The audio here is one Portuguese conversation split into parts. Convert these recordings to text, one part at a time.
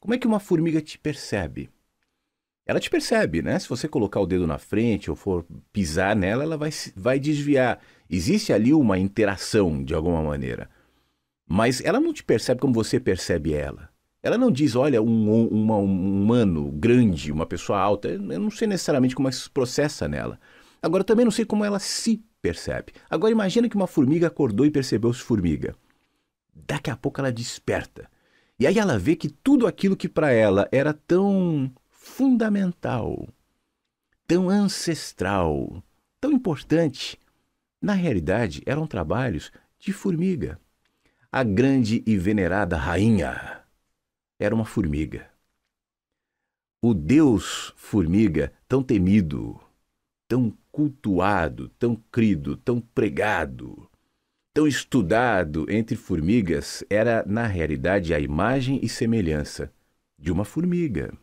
Como é que uma formiga te percebe? Ela te percebe, né? Se você colocar o dedo na frente ou for pisar nela, ela vai, vai desviar. Existe ali uma interação de alguma maneira. Mas ela não te percebe como você percebe ela. Ela não diz, olha, um, um humano grande, uma pessoa alta. Eu não sei necessariamente como é que se processa nela. Agora, também não sei como ela se percebe. Agora, imagina que uma formiga acordou e percebeu-se formiga. Daqui a pouco ela desperta. E aí ela vê que tudo aquilo que para ela era tão fundamental, tão ancestral, tão importante, na realidade eram trabalhos de formiga. A grande e venerada rainha era uma formiga. O deus formiga, tão temido, tão cultuado, tão crido, tão pregado, tão estudado entre formigas era, na realidade, a imagem e semelhança de uma formiga.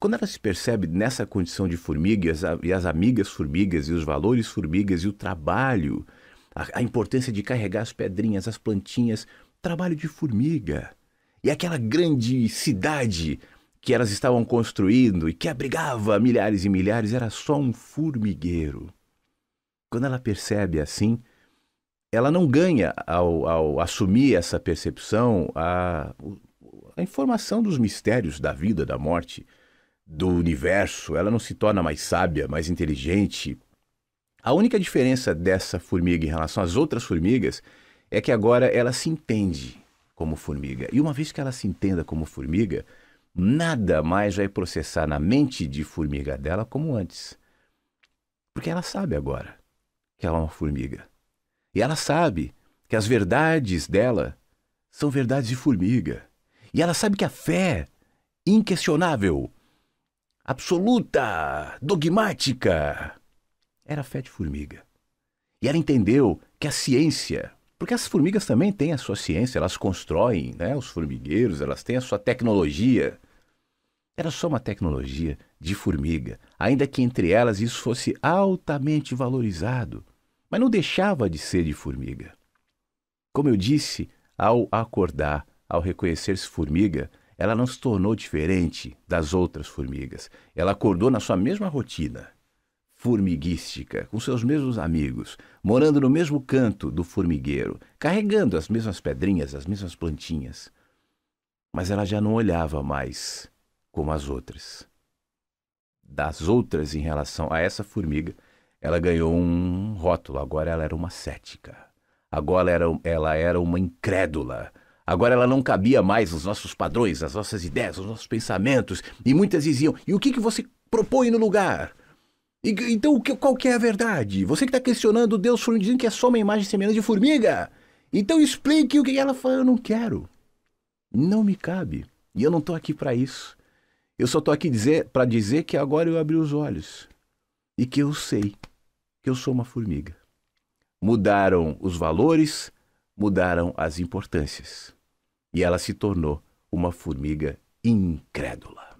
Quando ela se percebe nessa condição de formigas, e as amigas formigas, e os valores formigas, e o trabalho, a, a importância de carregar as pedrinhas, as plantinhas, trabalho de formiga. E aquela grande cidade que elas estavam construindo e que abrigava milhares e milhares era só um formigueiro. Quando ela percebe assim, ela não ganha ao, ao assumir essa percepção a, a informação dos mistérios da vida, da morte, do universo. Ela não se torna mais sábia, mais inteligente. A única diferença dessa formiga em relação às outras formigas é que agora ela se entende como formiga. E uma vez que ela se entenda como formiga, nada mais vai processar na mente de formiga dela como antes. Porque ela sabe agora que ela é uma formiga. E ela sabe que as verdades dela são verdades de formiga. E ela sabe que a fé inquestionável, absoluta, dogmática, era a fé de formiga. E ela entendeu que a ciência, porque as formigas também têm a sua ciência, elas constroem né, os formigueiros, elas têm a sua tecnologia. Era só uma tecnologia de formiga, ainda que entre elas isso fosse altamente valorizado mas não deixava de ser de formiga. Como eu disse, ao acordar, ao reconhecer-se formiga, ela não se tornou diferente das outras formigas. Ela acordou na sua mesma rotina formiguística, com seus mesmos amigos, morando no mesmo canto do formigueiro, carregando as mesmas pedrinhas, as mesmas plantinhas. Mas ela já não olhava mais como as outras. Das outras em relação a essa formiga, ela ganhou um rótulo. Agora ela era uma cética. Agora era, ela era uma incrédula. Agora ela não cabia mais nos nossos padrões, as nossas ideias, os nossos pensamentos. E muitas diziam: e o que, que você propõe no lugar? E, então, qual que é a verdade? Você que está questionando Deus dizendo que é só uma imagem semelhante de formiga. Então explique o que ela fala. Eu não quero. Não me cabe. E eu não estou aqui para isso. Eu só estou aqui dizer, para dizer que agora eu abri os olhos e que eu sei que eu sou uma formiga. Mudaram os valores, mudaram as importâncias. E ela se tornou uma formiga incrédula.